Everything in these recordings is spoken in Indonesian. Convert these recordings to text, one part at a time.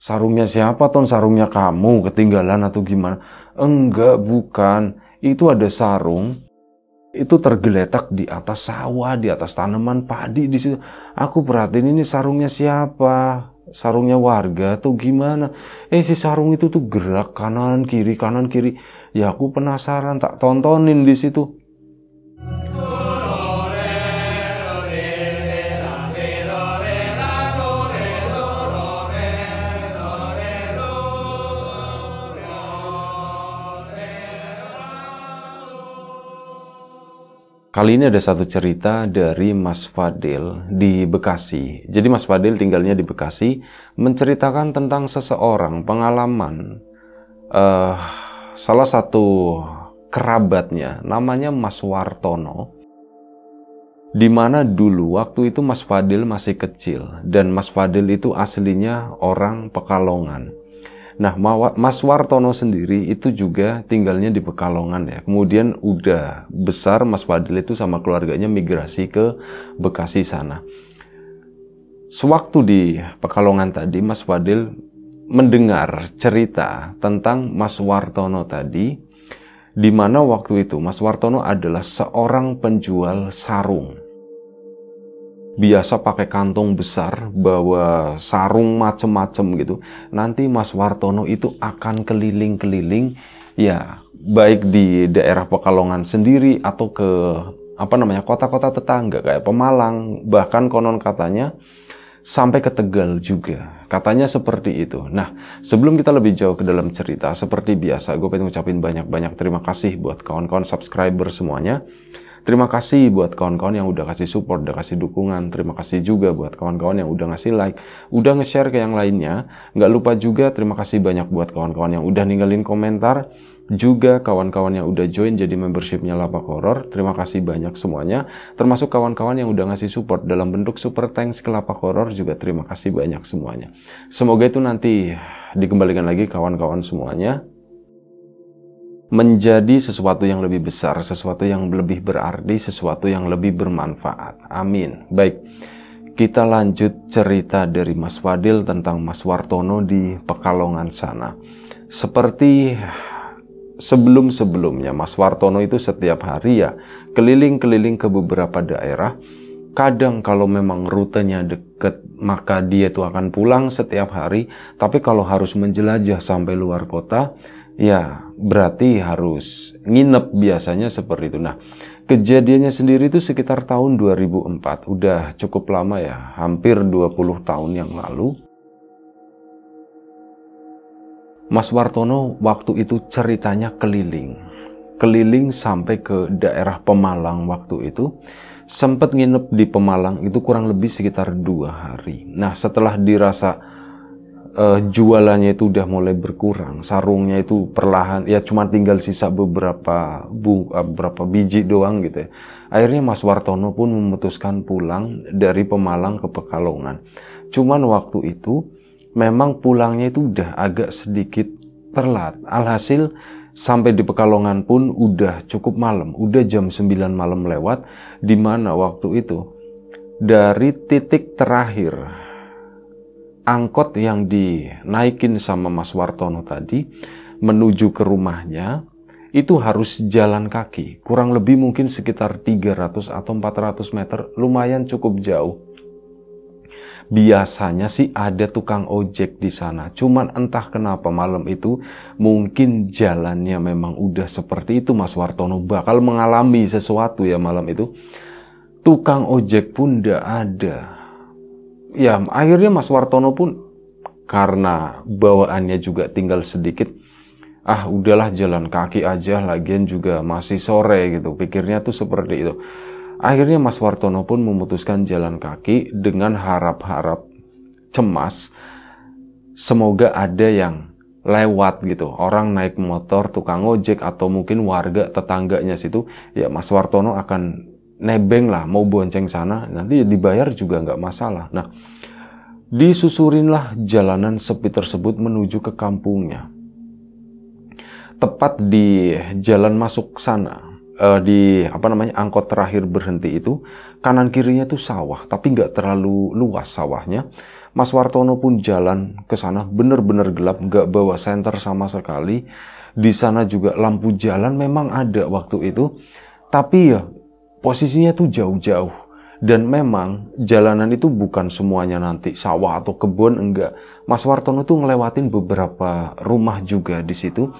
Sarungnya siapa, Ton? Sarungnya kamu ketinggalan atau gimana? Enggak, bukan. Itu ada sarung itu tergeletak di atas sawah, di atas tanaman padi di situ. Aku perhatiin ini sarungnya siapa? Sarungnya warga atau gimana? Eh si sarung itu tuh gerak kanan kiri kanan kiri. Ya aku penasaran tak tontonin di situ. Kali ini ada satu cerita dari Mas Fadil di Bekasi. Jadi Mas Fadil tinggalnya di Bekasi menceritakan tentang seseorang pengalaman uh, salah satu kerabatnya namanya Mas Wartono. Di mana dulu waktu itu Mas Fadil masih kecil dan Mas Fadil itu aslinya orang Pekalongan. Nah, Mas Wartono sendiri itu juga tinggalnya di Pekalongan ya. Kemudian udah besar Mas Fadil itu sama keluarganya migrasi ke Bekasi sana. Sewaktu di Pekalongan tadi Mas Fadil mendengar cerita tentang Mas Wartono tadi di mana waktu itu Mas Wartono adalah seorang penjual sarung biasa pakai kantong besar, bawa sarung macem-macem gitu. Nanti Mas Wartono itu akan keliling-keliling ya baik di daerah Pekalongan sendiri atau ke apa namanya kota-kota tetangga kayak Pemalang bahkan konon katanya sampai ke Tegal juga katanya seperti itu nah sebelum kita lebih jauh ke dalam cerita seperti biasa gue pengen ngucapin banyak-banyak terima kasih buat kawan-kawan subscriber semuanya Terima kasih buat kawan-kawan yang udah kasih support, udah kasih dukungan. Terima kasih juga buat kawan-kawan yang udah ngasih like, udah nge-share ke yang lainnya. Nggak lupa juga terima kasih banyak buat kawan-kawan yang udah ninggalin komentar. Juga kawan-kawan yang udah join jadi membershipnya Lapak Horor. Terima kasih banyak semuanya. Termasuk kawan-kawan yang udah ngasih support dalam bentuk super thanks ke Lapak Horor juga terima kasih banyak semuanya. Semoga itu nanti dikembalikan lagi kawan-kawan semuanya menjadi sesuatu yang lebih besar, sesuatu yang lebih berarti, sesuatu yang lebih bermanfaat. Amin. Baik, kita lanjut cerita dari Mas Wadil tentang Mas Wartono di Pekalongan sana. Seperti sebelum-sebelumnya, Mas Wartono itu setiap hari ya keliling-keliling ke beberapa daerah. Kadang kalau memang rutenya deket, maka dia itu akan pulang setiap hari. Tapi kalau harus menjelajah sampai luar kota, ya berarti harus nginep biasanya seperti itu. Nah, kejadiannya sendiri itu sekitar tahun 2004. Udah cukup lama ya, hampir 20 tahun yang lalu. Mas Wartono waktu itu ceritanya keliling. Keliling sampai ke daerah Pemalang waktu itu. Sempat nginep di Pemalang itu kurang lebih sekitar dua hari. Nah, setelah dirasa uh, jualannya itu udah mulai berkurang, sarungnya itu perlahan ya cuma tinggal sisa beberapa bu, uh, beberapa biji doang gitu ya. Akhirnya Mas Wartono pun memutuskan pulang dari Pemalang ke Pekalongan. Cuman waktu itu memang pulangnya itu udah agak sedikit terlat. Alhasil sampai di Pekalongan pun udah cukup malam, udah jam 9 malam lewat di mana waktu itu dari titik terakhir angkot yang dinaikin sama Mas Wartono tadi menuju ke rumahnya itu harus jalan kaki kurang lebih mungkin sekitar 300 atau 400 meter lumayan cukup jauh biasanya sih ada tukang ojek di sana cuman entah kenapa malam itu mungkin jalannya memang udah seperti itu Mas Wartono bakal mengalami sesuatu ya malam itu tukang ojek pun tidak ada ya akhirnya Mas Wartono pun karena bawaannya juga tinggal sedikit ah udahlah jalan kaki aja lagian juga masih sore gitu pikirnya tuh seperti itu akhirnya Mas Wartono pun memutuskan jalan kaki dengan harap-harap cemas semoga ada yang lewat gitu orang naik motor tukang ojek atau mungkin warga tetangganya situ ya Mas Wartono akan nebeng lah, mau bonceng sana, nanti dibayar juga nggak masalah. Nah, disusurinlah jalanan sepi tersebut menuju ke kampungnya. Tepat di jalan masuk sana, eh, di apa namanya angkot terakhir berhenti itu, kanan kirinya itu sawah, tapi nggak terlalu luas sawahnya. Mas Wartono pun jalan ke sana bener-bener gelap, nggak bawa senter sama sekali. Di sana juga lampu jalan memang ada waktu itu, tapi ya posisinya tuh jauh-jauh dan memang jalanan itu bukan semuanya nanti sawah atau kebun enggak. Mas Wartono tuh ngelewatin beberapa rumah juga di situ.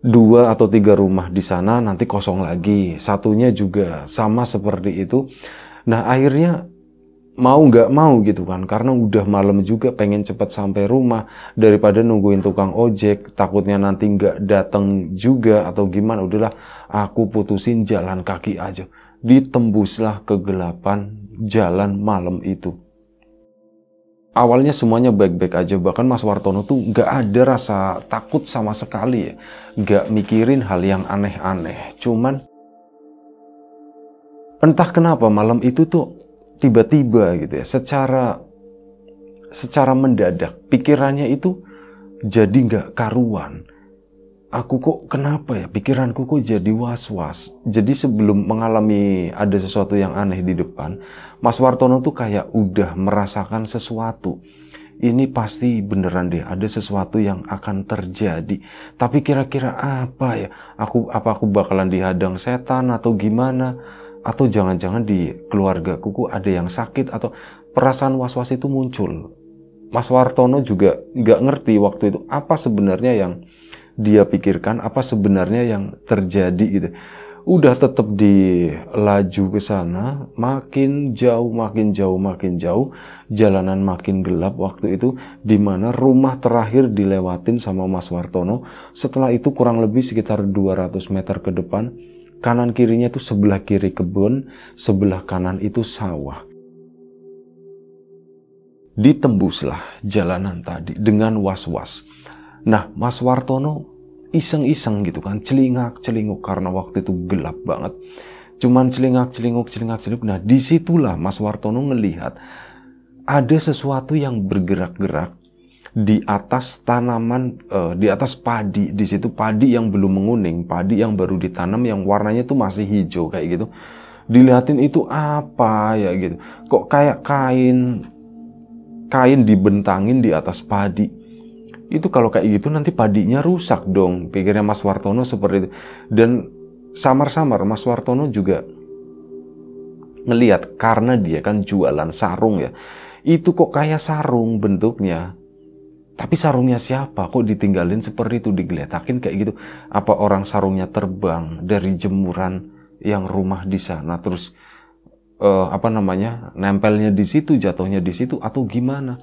Dua atau tiga rumah di sana nanti kosong lagi. Satunya juga sama seperti itu. Nah akhirnya mau nggak mau gitu kan karena udah malam juga pengen cepat sampai rumah daripada nungguin tukang ojek takutnya nanti nggak datang juga atau gimana udahlah aku putusin jalan kaki aja ditembuslah kegelapan jalan malam itu. Awalnya semuanya baik-baik aja, bahkan Mas Wartono tuh gak ada rasa takut sama sekali ya. Gak mikirin hal yang aneh-aneh, cuman entah kenapa malam itu tuh tiba-tiba gitu ya, secara secara mendadak pikirannya itu jadi gak karuan aku kok kenapa ya pikiranku kok jadi was-was. Jadi sebelum mengalami ada sesuatu yang aneh di depan, Mas Wartono tuh kayak udah merasakan sesuatu. Ini pasti beneran deh ada sesuatu yang akan terjadi. Tapi kira-kira apa ya? Aku apa aku bakalan dihadang setan atau gimana? Atau jangan-jangan di keluarga kuku ada yang sakit atau perasaan was-was itu muncul. Mas Wartono juga nggak ngerti waktu itu apa sebenarnya yang dia pikirkan, apa sebenarnya yang terjadi gitu. Udah tetap di laju ke sana, makin jauh, makin jauh, makin jauh, jalanan makin gelap waktu itu, di mana rumah terakhir dilewatin sama Mas Wartono. Setelah itu kurang lebih sekitar 200 meter ke depan, kanan kirinya itu sebelah kiri kebun, sebelah kanan itu sawah ditembuslah jalanan tadi dengan was-was. Nah, Mas Wartono iseng-iseng gitu kan, celingak-celinguk karena waktu itu gelap banget. Cuman celingak-celinguk, celingak-celinguk. Nah, disitulah Mas Wartono ngelihat ada sesuatu yang bergerak-gerak di atas tanaman, uh, di atas padi. Di situ padi yang belum menguning, padi yang baru ditanam yang warnanya tuh masih hijau kayak gitu. Dilihatin itu apa ya gitu. Kok kayak kain kain dibentangin di atas padi itu kalau kayak gitu nanti padinya rusak dong, pikirnya Mas Wartono seperti itu. Dan samar-samar Mas Wartono juga ngeliat karena dia kan jualan sarung ya. Itu kok kayak sarung bentuknya. Tapi sarungnya siapa? Kok ditinggalin seperti itu, digeletakin kayak gitu? Apa orang sarungnya terbang dari jemuran yang rumah di sana terus uh, apa namanya nempelnya di situ, jatuhnya di situ atau gimana?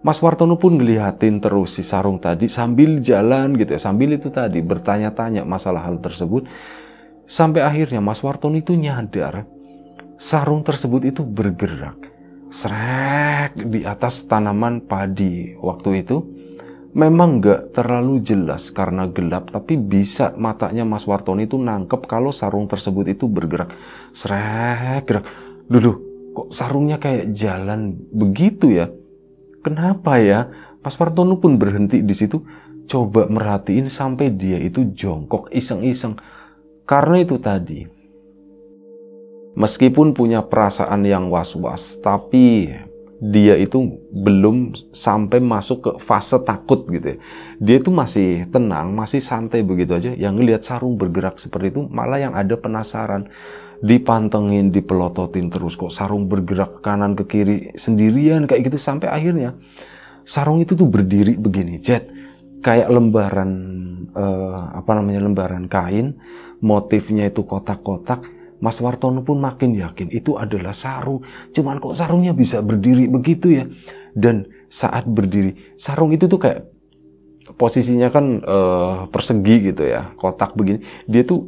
Mas Wartono pun ngelihatin terus si sarung tadi sambil jalan gitu ya, sambil itu tadi bertanya-tanya masalah hal tersebut. Sampai akhirnya Mas Wartono itu nyadar sarung tersebut itu bergerak. Srek di atas tanaman padi waktu itu. Memang nggak terlalu jelas karena gelap, tapi bisa matanya Mas Wartono itu nangkep kalau sarung tersebut itu bergerak. Srek, gerak. Duduh, kok sarungnya kayak jalan begitu ya? Kenapa ya? Mas Partono pun berhenti di situ. Coba merhatiin sampai dia itu jongkok iseng-iseng. Karena itu tadi. Meskipun punya perasaan yang was-was, tapi dia itu belum sampai masuk ke fase takut gitu ya. Dia itu masih tenang, masih santai begitu aja. Yang ngelihat sarung bergerak seperti itu malah yang ada penasaran dipantengin, dipelototin terus kok sarung bergerak ke kanan ke kiri sendirian kayak gitu sampai akhirnya sarung itu tuh berdiri begini, jet kayak lembaran eh, apa namanya lembaran kain, motifnya itu kotak-kotak. Mas Wartono pun makin yakin itu adalah sarung. Cuman kok sarungnya bisa berdiri begitu ya? Dan saat berdiri, sarung itu tuh kayak posisinya kan uh, persegi gitu ya, kotak begini. Dia tuh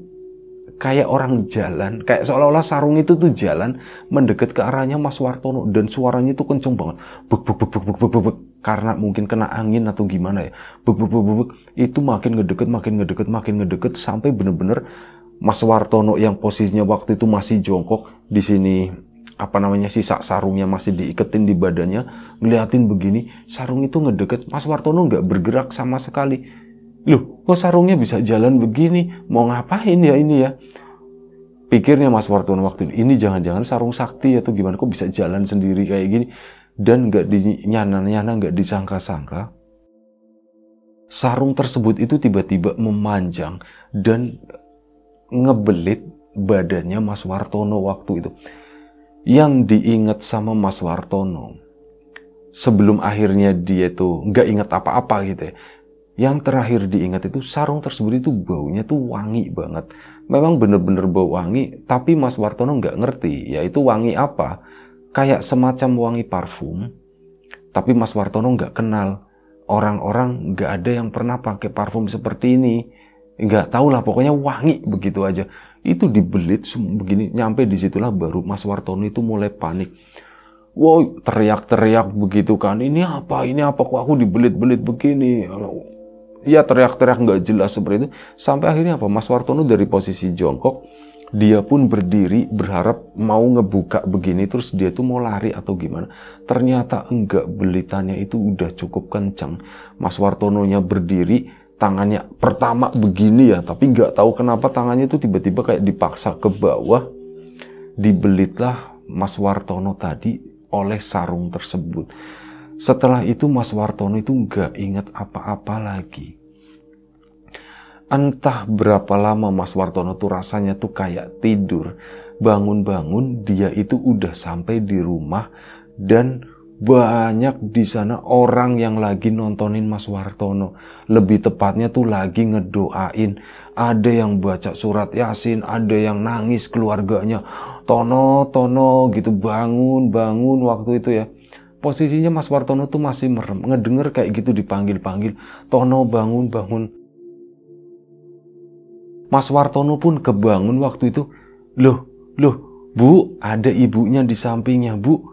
kayak orang jalan, kayak seolah-olah sarung itu tuh jalan mendekat ke arahnya Mas Wartono dan suaranya itu kenceng banget. Buk buk buk buk buk buk buk karena mungkin kena angin atau gimana ya. Buk buk buk buk itu makin ngedeket makin ngedeket makin ngedeket sampai bener-bener Mas Wartono yang posisinya waktu itu masih jongkok di sini apa namanya sisa sarungnya masih diiketin di badannya ngeliatin begini sarung itu ngedeket Mas Wartono nggak bergerak sama sekali Loh, kok sarungnya bisa jalan begini? Mau ngapain ya ini ya? Pikirnya Mas Wartono waktu ini, ini jangan-jangan sarung sakti atau gimana? Kok bisa jalan sendiri kayak gini? Dan nggak dinyana-nyana, nggak disangka-sangka. Sarung tersebut itu tiba-tiba memanjang dan ngebelit badannya Mas Wartono waktu itu. Yang diingat sama Mas Wartono, sebelum akhirnya dia itu nggak ingat apa-apa gitu ya. Yang terakhir diingat itu sarung tersebut itu baunya tuh wangi banget. Memang bener-bener bau wangi, tapi Mas Wartono nggak ngerti, yaitu wangi apa. Kayak semacam wangi parfum, tapi Mas Wartono nggak kenal. Orang-orang nggak ada yang pernah pakai parfum seperti ini. Nggak tau lah, pokoknya wangi begitu aja. Itu dibelit begini, nyampe disitulah baru Mas Wartono itu mulai panik wow teriak-teriak begitu kan ini apa ini apa kok aku dibelit-belit begini Ya teriak-teriak nggak jelas seperti itu. Sampai akhirnya apa? Mas Wartono dari posisi jongkok, dia pun berdiri berharap mau ngebuka begini terus dia tuh mau lari atau gimana. Ternyata enggak belitannya itu udah cukup kencang. Mas Wartononya berdiri, tangannya pertama begini ya, tapi nggak tahu kenapa tangannya itu tiba-tiba kayak dipaksa ke bawah. Dibelitlah Mas Wartono tadi oleh sarung tersebut setelah itu Mas Wartono itu nggak ingat apa-apa lagi. Entah berapa lama Mas Wartono tuh rasanya tuh kayak tidur. Bangun-bangun dia itu udah sampai di rumah dan banyak di sana orang yang lagi nontonin Mas Wartono. Lebih tepatnya tuh lagi ngedoain. Ada yang baca surat Yasin, ada yang nangis keluarganya. Tono, Tono gitu bangun, bangun waktu itu ya posisinya Mas Wartono tuh masih merem, ngedenger kayak gitu dipanggil-panggil, Tono bangun bangun. Mas Wartono pun kebangun waktu itu, loh, loh, bu, ada ibunya di sampingnya, bu,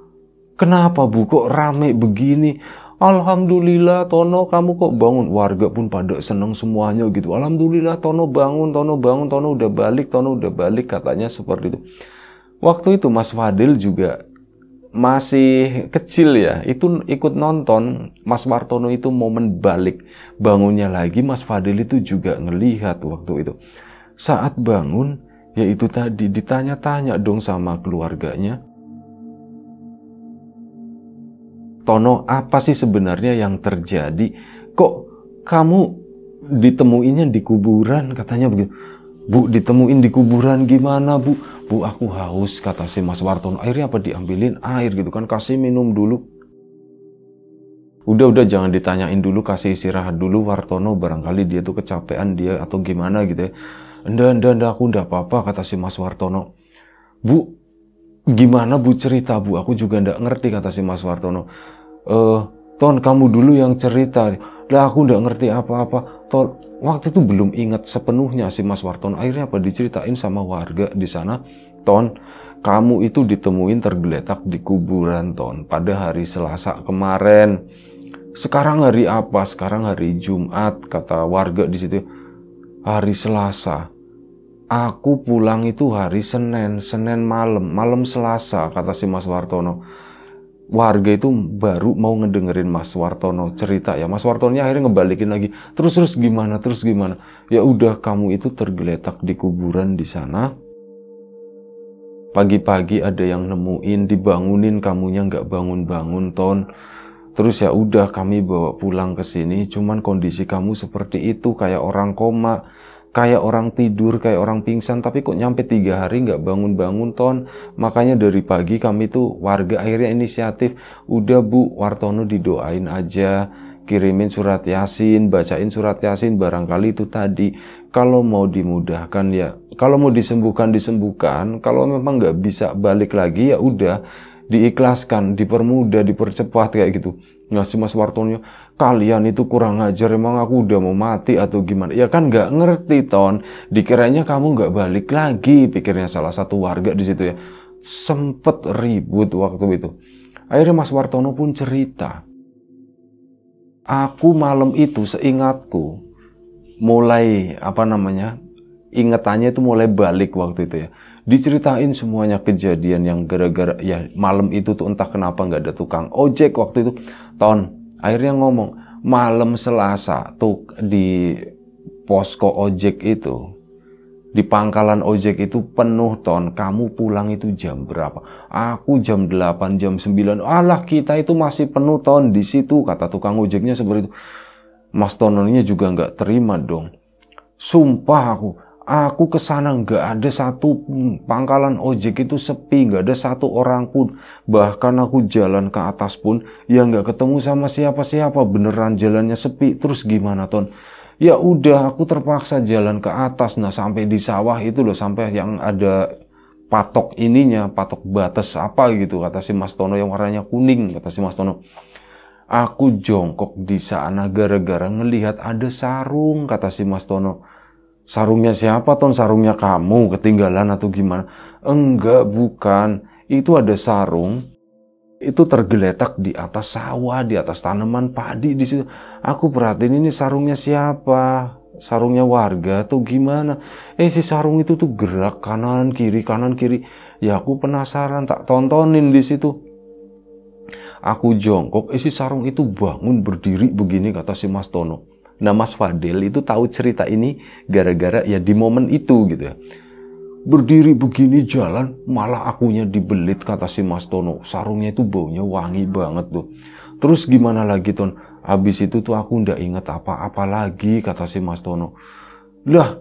kenapa bu kok rame begini? Alhamdulillah Tono kamu kok bangun warga pun pada seneng semuanya gitu Alhamdulillah Tono bangun Tono bangun Tono udah balik Tono udah balik katanya seperti itu Waktu itu Mas Fadil juga masih kecil ya, itu ikut nonton Mas Martono itu momen balik bangunnya lagi Mas Fadil itu juga ngelihat waktu itu. Saat bangun yaitu tadi ditanya-tanya dong sama keluarganya. Tono, apa sih sebenarnya yang terjadi? Kok kamu ditemuinya di kuburan katanya begitu. Bu ditemuin di kuburan gimana bu? Bu aku haus kata si Mas Warton. Airnya apa diambilin? Air gitu kan kasih minum dulu. Udah udah jangan ditanyain dulu kasih istirahat dulu Wartono barangkali dia tuh kecapean dia atau gimana gitu ya. Nda nda nda aku ndak apa-apa kata si Mas Wartono. Bu gimana bu cerita bu? Aku juga ndak ngerti kata si Mas Wartono. Eh Ton kamu dulu yang cerita lah aku nggak ngerti apa-apa tol waktu itu belum ingat sepenuhnya si Mas Warton akhirnya apa diceritain sama warga di sana Ton kamu itu ditemuin tergeletak di kuburan Ton pada hari Selasa kemarin sekarang hari apa sekarang hari Jumat kata warga di situ hari Selasa aku pulang itu hari Senin Senin malam malam Selasa kata si Mas Wartono warga itu baru mau ngedengerin Mas Wartono cerita ya. Mas Wartonya akhirnya ngebalikin lagi. Terus terus gimana? Terus gimana? Ya udah kamu itu tergeletak di kuburan di sana. Pagi-pagi ada yang nemuin, dibangunin kamunya nggak bangun-bangun ton. Terus ya udah kami bawa pulang ke sini, cuman kondisi kamu seperti itu kayak orang koma kayak orang tidur, kayak orang pingsan, tapi kok nyampe tiga hari nggak bangun-bangun ton. Makanya dari pagi kami tuh warga akhirnya inisiatif, udah Bu Wartono didoain aja, kirimin surat yasin, bacain surat yasin, barangkali itu tadi. Kalau mau dimudahkan ya, kalau mau disembuhkan disembuhkan, kalau memang nggak bisa balik lagi ya udah diikhlaskan, dipermudah, dipercepat kayak gitu. Nggak sih Mas Wartono, kalian itu kurang ajar, emang aku udah mau mati atau gimana? Ya kan nggak ngerti ton, dikiranya kamu nggak balik lagi, pikirnya salah satu warga di situ ya. Sempet ribut waktu itu. Akhirnya Mas Wartono pun cerita. Aku malam itu seingatku mulai apa namanya ingetannya itu mulai balik waktu itu ya diceritain semuanya kejadian yang gara-gara ya malam itu tuh entah kenapa nggak ada tukang ojek waktu itu ton akhirnya ngomong malam Selasa tuh di posko ojek itu di pangkalan ojek itu penuh ton kamu pulang itu jam berapa aku jam 8 jam 9 alah kita itu masih penuh ton di situ kata tukang ojeknya seperti itu Mas Tononya juga nggak terima dong sumpah aku Aku ke sana nggak ada satu pangkalan ojek itu sepi, nggak ada satu orang pun. Bahkan aku jalan ke atas pun, ya nggak ketemu sama siapa-siapa. Beneran jalannya sepi. Terus gimana ton? Ya udah, aku terpaksa jalan ke atas. Nah sampai di sawah itu loh, sampai yang ada patok ininya, patok batas apa gitu kata si Mas Tono yang warnanya kuning kata si Mas Tono. Aku jongkok di sana gara-gara ngelihat ada sarung kata si Mas Tono sarungnya siapa ton sarungnya kamu ketinggalan atau gimana enggak bukan itu ada sarung itu tergeletak di atas sawah di atas tanaman padi di situ aku perhatiin ini sarungnya siapa sarungnya warga tuh gimana eh si sarung itu tuh gerak kanan kiri kanan kiri ya aku penasaran tak tontonin di situ aku jongkok eh si sarung itu bangun berdiri begini kata si Mas Tono Nah Mas Fadil itu tahu cerita ini gara-gara ya di momen itu gitu ya. Berdiri begini jalan malah akunya dibelit kata si Mas Tono. Sarungnya itu baunya wangi banget tuh. Terus gimana lagi Ton? Habis itu tuh aku ndak inget apa-apa lagi kata si Mas Tono. Lah,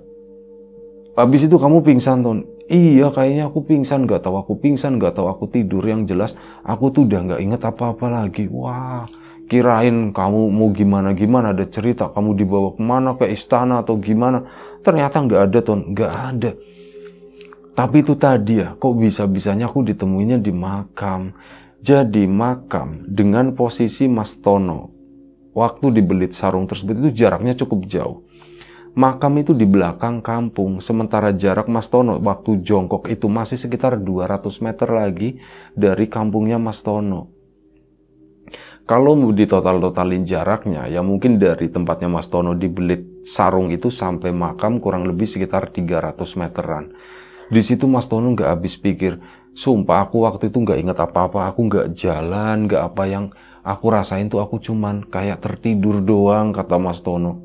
habis itu kamu pingsan Ton. Iya kayaknya aku pingsan gak tahu aku pingsan gak tahu aku tidur yang jelas aku tuh udah gak inget apa-apa lagi. Wah, kirain kamu mau gimana-gimana ada cerita kamu dibawa kemana ke istana atau gimana ternyata nggak ada ton nggak ada tapi itu tadi ya kok bisa-bisanya aku ditemuinya di makam jadi makam dengan posisi Mas Tono waktu dibelit sarung tersebut itu jaraknya cukup jauh makam itu di belakang kampung sementara jarak Mas Tono waktu jongkok itu masih sekitar 200 meter lagi dari kampungnya Mas Tono kalau mau ditotal totalin jaraknya, ya mungkin dari tempatnya Mas Tono di Belit Sarung itu sampai makam kurang lebih sekitar 300 meteran. Di situ Mas Tono nggak habis pikir, sumpah aku waktu itu nggak ingat apa-apa, aku nggak jalan, nggak apa yang aku rasain tuh aku cuman kayak tertidur doang, kata Mas Tono.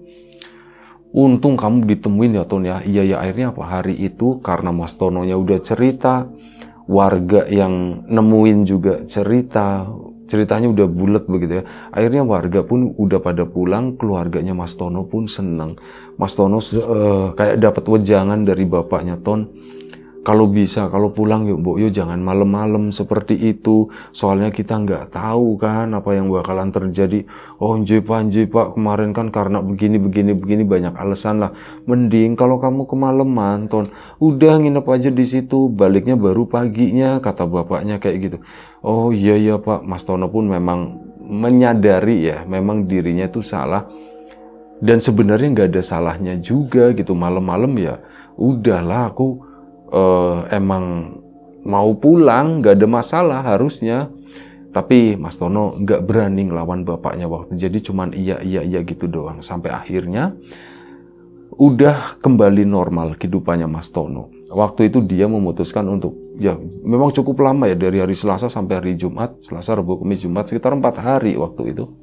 Untung kamu ditemuin ya Ton ya. Iya ya akhirnya apa hari itu karena Mas Tononya udah cerita, warga yang nemuin juga cerita, ceritanya udah bulat begitu ya. Akhirnya warga pun udah pada pulang, keluarganya Mas Tono pun senang. Mas Tono uh, kayak dapat wejangan dari bapaknya Ton, kalau bisa, kalau pulang yuk Mbok, yuk jangan malam-malam seperti itu. Soalnya kita nggak tahu kan apa yang bakalan terjadi. Oh jepang, pak, pak, kemarin kan karena begini, begini, begini, banyak alasan lah. Mending kalau kamu kemalaman, Ton, udah nginep aja di situ, baliknya baru paginya, kata bapaknya kayak gitu. Oh iya, iya pak, Mas Tono pun memang menyadari ya, memang dirinya itu salah. Dan sebenarnya nggak ada salahnya juga gitu, malam-malam ya udahlah aku uh, emang mau pulang, nggak ada masalah harusnya. Tapi Mas Tono nggak berani ngelawan bapaknya waktu jadi cuman iya iya iya gitu doang sampai akhirnya udah kembali normal kehidupannya Mas Tono. Waktu itu dia memutuskan untuk ya memang cukup lama ya dari hari Selasa sampai hari Jumat, Selasa, Rabu, Kamis, Jumat sekitar empat hari waktu itu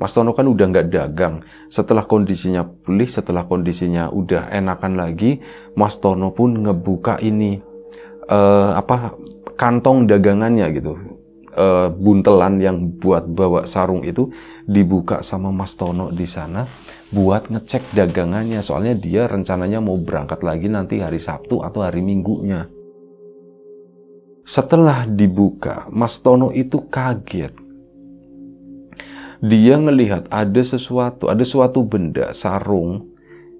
Mas Tono kan udah nggak dagang. Setelah kondisinya pulih, setelah kondisinya udah enakan lagi, Mas Tono pun ngebuka ini uh, apa kantong dagangannya gitu. Uh, buntelan yang buat bawa sarung itu dibuka sama Mas Tono di sana buat ngecek dagangannya. Soalnya dia rencananya mau berangkat lagi nanti hari Sabtu atau hari Minggunya. Setelah dibuka, Mas Tono itu kaget dia ngelihat ada sesuatu, ada suatu benda, sarung.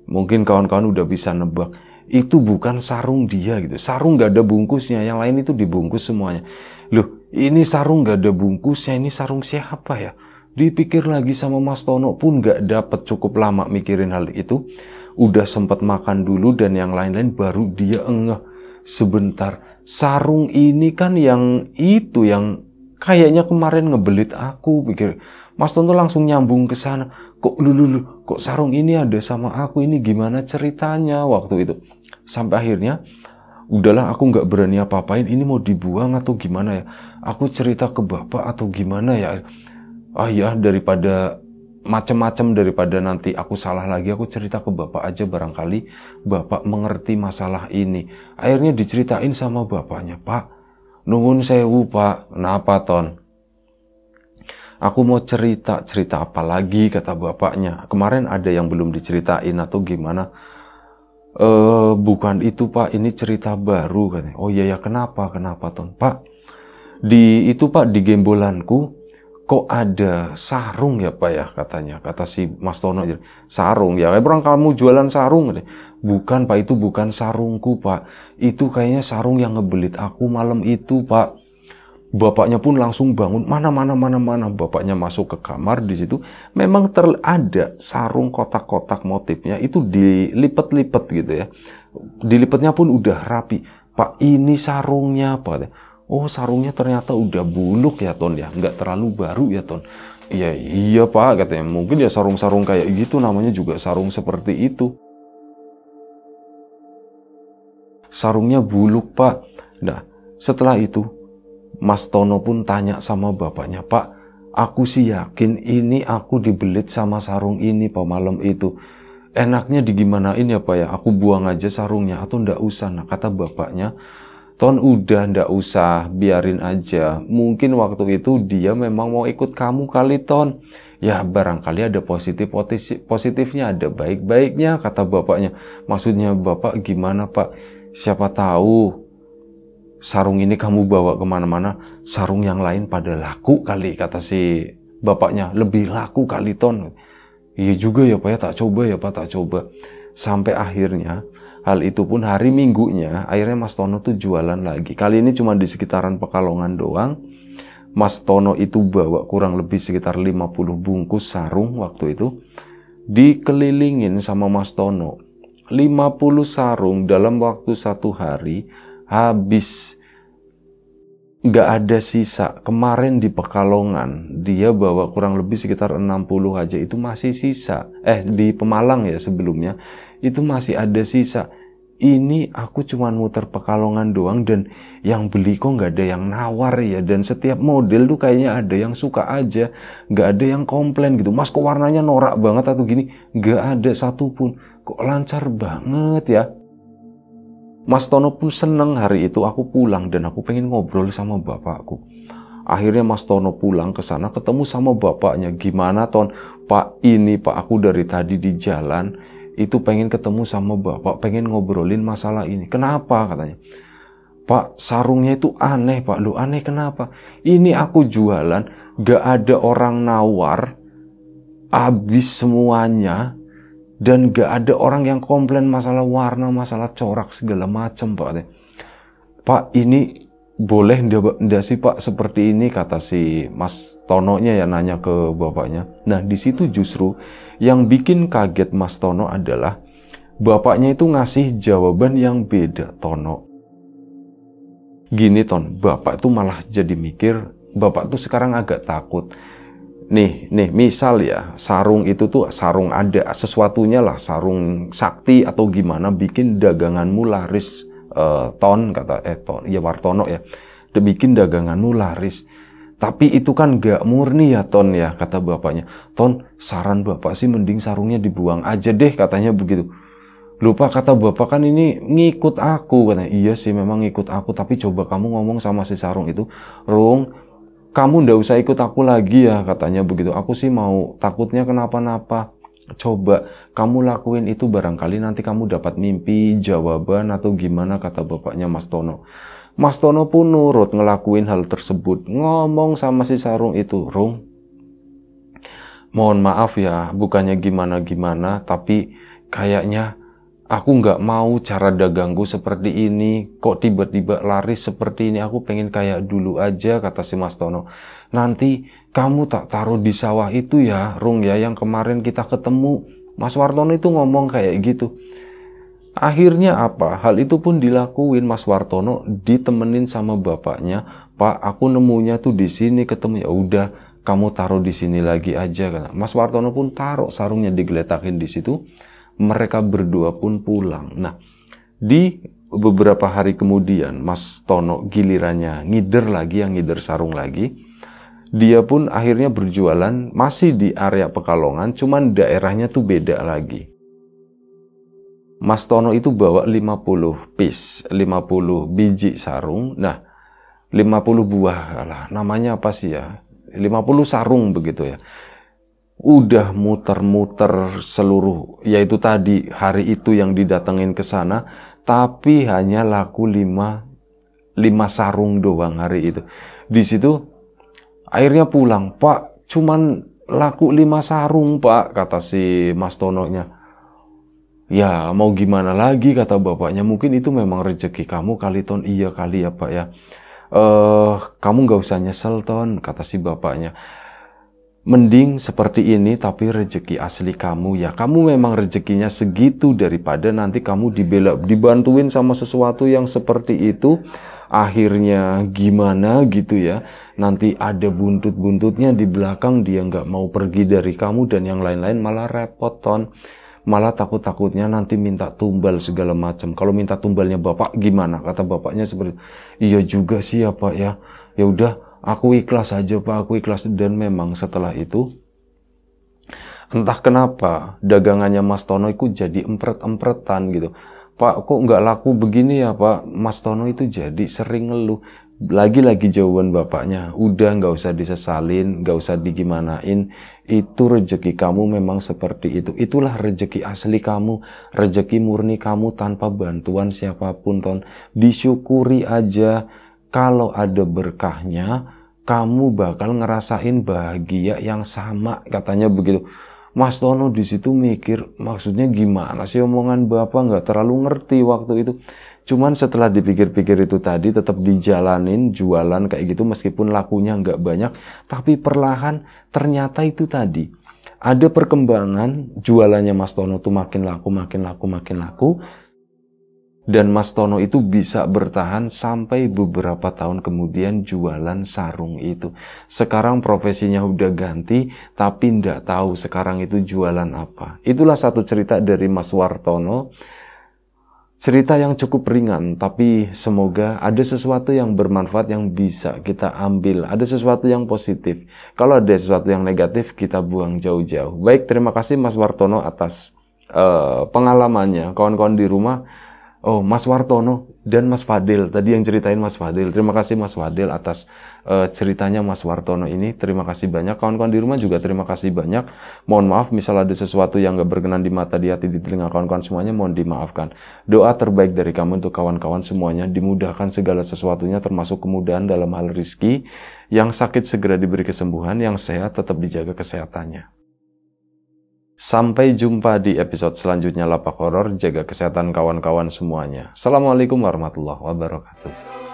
Mungkin kawan-kawan udah bisa nebak. Itu bukan sarung dia gitu. Sarung gak ada bungkusnya, yang lain itu dibungkus semuanya. Loh, ini sarung gak ada bungkusnya, ini sarung siapa ya? Dipikir lagi sama Mas Tono pun gak dapet cukup lama mikirin hal itu. Udah sempat makan dulu dan yang lain-lain baru dia engeh. Sebentar, sarung ini kan yang itu yang kayaknya kemarin ngebelit aku pikir Mas Tonto langsung nyambung ke sana. Kok lulu, lulu kok sarung ini ada sama aku ini gimana ceritanya waktu itu. Sampai akhirnya udahlah aku nggak berani apa-apain ini mau dibuang atau gimana ya. Aku cerita ke bapak atau gimana ya. Ah ya daripada macam-macam daripada nanti aku salah lagi aku cerita ke bapak aja barangkali bapak mengerti masalah ini akhirnya diceritain sama bapaknya pak nungun sewu pak kenapa ton Aku mau cerita, cerita apa lagi kata bapaknya. Kemarin ada yang belum diceritain atau gimana. E, bukan itu pak, ini cerita baru katanya. Oh iya ya kenapa, kenapa Ton? Pak, di itu pak di gembolanku kok ada sarung ya pak ya katanya kata si Mas Tono sarung ya orang kamu jualan sarung bukan pak itu bukan sarungku pak itu kayaknya sarung yang ngebelit aku malam itu pak Bapaknya pun langsung bangun, mana, mana, mana, mana. Bapaknya masuk ke kamar di situ. Memang terada sarung kotak-kotak motifnya itu dilipet-lipet gitu ya. Dilipetnya pun udah rapi. Pak, ini sarungnya apa? Oh, sarungnya ternyata udah buluk ya, Ton ya. Nggak terlalu baru ya, Ton. Iya, iya Pak, katanya. Mungkin ya sarung-sarung kayak gitu namanya juga sarung seperti itu. Sarungnya buluk, Pak. Nah, setelah itu Mas Tono pun tanya sama bapaknya, Pak, aku sih yakin ini aku dibelit sama sarung ini Pak malam itu. Enaknya digimanain ya Pak ya, aku buang aja sarungnya atau ndak usah. Nah kata bapaknya, Ton udah ndak usah, biarin aja. Mungkin waktu itu dia memang mau ikut kamu kali Ton. Ya barangkali ada positif positifnya, ada baik-baiknya kata bapaknya. Maksudnya bapak gimana Pak? Siapa tahu sarung ini kamu bawa kemana-mana, sarung yang lain pada laku kali, kata si bapaknya, lebih laku kali ton. Iya juga ya Pak ya, tak coba ya Pak, tak coba. Sampai akhirnya, hal itu pun hari minggunya, akhirnya Mas Tono tuh jualan lagi. Kali ini cuma di sekitaran Pekalongan doang. Mas Tono itu bawa kurang lebih sekitar 50 bungkus sarung waktu itu dikelilingin sama Mas Tono 50 sarung dalam waktu satu hari habis nggak ada sisa. Kemarin di Pekalongan dia bawa kurang lebih sekitar 60 aja itu masih sisa. Eh di Pemalang ya sebelumnya itu masih ada sisa. Ini aku cuman muter Pekalongan doang dan yang beli kok nggak ada yang nawar ya dan setiap model tuh kayaknya ada yang suka aja nggak ada yang komplain gitu mas kok warnanya norak banget atau gini nggak ada satupun kok lancar banget ya Mas Tono pun seneng hari itu aku pulang dan aku pengen ngobrol sama bapakku. Akhirnya Mas Tono pulang ke sana ketemu sama bapaknya. Gimana Ton? Pak ini Pak aku dari tadi di jalan itu pengen ketemu sama bapak, pengen ngobrolin masalah ini. Kenapa katanya? Pak, sarungnya itu aneh, Pak. Lu aneh kenapa? Ini aku jualan, gak ada orang nawar. Abis semuanya dan gak ada orang yang komplain masalah warna, masalah corak segala macam pak. Pak ini boleh ndak sih pak seperti ini kata si Mas Tono-nya ya nanya ke bapaknya. Nah di situ justru yang bikin kaget Mas Tono adalah bapaknya itu ngasih jawaban yang beda Tono. Gini Ton, bapak itu malah jadi mikir, bapak tuh sekarang agak takut nih nih misal ya sarung itu tuh sarung ada sesuatunya lah sarung sakti atau gimana bikin daganganmu laris uh, ton kata eh ton ya Wartono ya bikin daganganmu laris tapi itu kan gak murni ya ton ya kata bapaknya ton saran bapak sih mending sarungnya dibuang aja deh katanya begitu lupa kata bapak kan ini ngikut aku katanya iya sih memang ngikut aku tapi coba kamu ngomong sama si sarung itu rung kamu ndak usah ikut aku lagi ya katanya begitu aku sih mau takutnya kenapa-napa coba kamu lakuin itu barangkali nanti kamu dapat mimpi jawaban atau gimana kata bapaknya Mas Tono Mas Tono pun nurut ngelakuin hal tersebut ngomong sama si Sarung itu Rung mohon maaf ya bukannya gimana-gimana tapi kayaknya aku nggak mau cara dagangku seperti ini, kok tiba-tiba laris seperti ini, aku pengen kayak dulu aja, kata si Mas Tono. Nanti kamu tak taruh di sawah itu ya, Rung ya, yang kemarin kita ketemu. Mas Wartono itu ngomong kayak gitu. Akhirnya apa? Hal itu pun dilakuin Mas Wartono ditemenin sama bapaknya. Pak, aku nemunya tuh di sini ketemu ya udah kamu taruh di sini lagi aja. Mas Wartono pun taruh sarungnya digeletakin di situ mereka berdua pun pulang. Nah, di beberapa hari kemudian Mas Tono gilirannya ngider lagi yang ngider sarung lagi. Dia pun akhirnya berjualan masih di area Pekalongan, cuman daerahnya tuh beda lagi. Mas Tono itu bawa 50 piece, 50 biji sarung. Nah, 50 buah lah, namanya apa sih ya? 50 sarung begitu ya udah muter-muter seluruh yaitu tadi hari itu yang didatengin ke sana tapi hanya laku lima lima sarung doang hari itu di situ akhirnya pulang pak cuman laku lima sarung pak kata si mas tononya ya mau gimana lagi kata bapaknya mungkin itu memang rezeki kamu kali ton iya kali ya pak ya eh uh, kamu nggak usah nyesel ton kata si bapaknya Mending seperti ini tapi rezeki asli kamu ya. Kamu memang rezekinya segitu daripada nanti kamu dibela dibantuin sama sesuatu yang seperti itu akhirnya gimana gitu ya. Nanti ada buntut-buntutnya di belakang dia nggak mau pergi dari kamu dan yang lain-lain malah repot ton. Malah takut-takutnya nanti minta tumbal segala macam. Kalau minta tumbalnya bapak gimana? Kata bapaknya seperti, iya juga sih ya pak ya. Ya udah Aku ikhlas aja Pak, aku ikhlas. Dan memang setelah itu, entah kenapa dagangannya Mas Tono itu jadi empret-empretan gitu. Pak, kok nggak laku begini ya Pak? Mas Tono itu jadi sering ngeluh. Lagi-lagi jawaban bapaknya, udah nggak usah disesalin, nggak usah digimanain. Itu rejeki kamu memang seperti itu. Itulah rejeki asli kamu, rejeki murni kamu tanpa bantuan siapapun, Ton. Disyukuri aja kalau ada berkahnya, kamu bakal ngerasain bahagia yang sama katanya begitu. Mas Tono di situ mikir maksudnya gimana sih omongan bapak nggak terlalu ngerti waktu itu. Cuman setelah dipikir-pikir itu tadi tetap dijalanin jualan kayak gitu meskipun lakunya nggak banyak. Tapi perlahan ternyata itu tadi ada perkembangan jualannya Mas Tono tuh makin laku, makin laku, makin laku. Dan Mas Tono itu bisa bertahan sampai beberapa tahun kemudian jualan sarung itu. Sekarang profesinya udah ganti, tapi ndak tahu sekarang itu jualan apa. Itulah satu cerita dari Mas Wartono. Cerita yang cukup ringan, tapi semoga ada sesuatu yang bermanfaat yang bisa kita ambil. Ada sesuatu yang positif. Kalau ada sesuatu yang negatif, kita buang jauh-jauh. Baik, terima kasih Mas Wartono atas uh, pengalamannya. Kawan-kawan di rumah, Oh, Mas Wartono dan Mas Fadil. Tadi yang ceritain Mas Fadil. Terima kasih Mas Fadil atas uh, ceritanya Mas Wartono ini. Terima kasih banyak. Kawan-kawan di rumah juga terima kasih banyak. Mohon maaf misal ada sesuatu yang gak berkenan di mata, di hati, di telinga kawan-kawan semuanya. Mohon dimaafkan. Doa terbaik dari kamu untuk kawan-kawan semuanya. Dimudahkan segala sesuatunya termasuk kemudahan dalam hal rizki. Yang sakit segera diberi kesembuhan. Yang sehat tetap dijaga kesehatannya. Sampai jumpa di episode selanjutnya Lapak Horor. Jaga kesehatan kawan-kawan semuanya. Assalamualaikum warahmatullahi wabarakatuh.